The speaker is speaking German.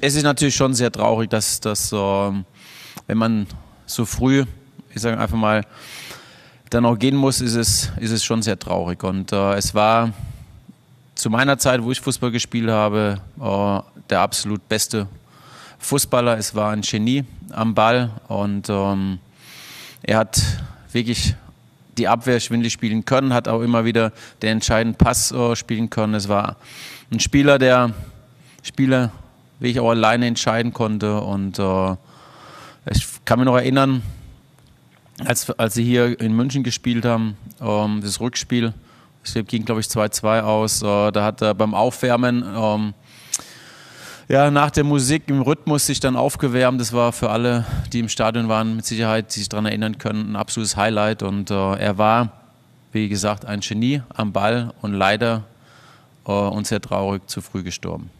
es ist natürlich schon sehr traurig, dass, dass ähm, wenn man so früh, ich sage einfach mal, dann auch gehen muss, ist es, ist es schon sehr traurig. Und äh, es war zu meiner Zeit, wo ich Fußball gespielt habe, äh, der absolut beste Fußballer. Es war ein Genie am Ball und ähm, er hat wirklich die Abwehr schwindelig spielen können, hat auch immer wieder den entscheidenden Pass äh, spielen können. Es war ein Spieler, der Spieler wie ich auch alleine entscheiden konnte. Und äh, ich kann mich noch erinnern, als, als sie hier in München gespielt haben, ähm, das Rückspiel, es ging glaube ich 2-2 aus, äh, da hat er beim Aufwärmen ähm, ja, nach der Musik im Rhythmus sich dann aufgewärmt. Das war für alle, die im Stadion waren, mit Sicherheit, die sich daran erinnern können, ein absolutes Highlight. Und äh, er war, wie gesagt, ein Genie am Ball und leider äh, und sehr traurig zu früh gestorben.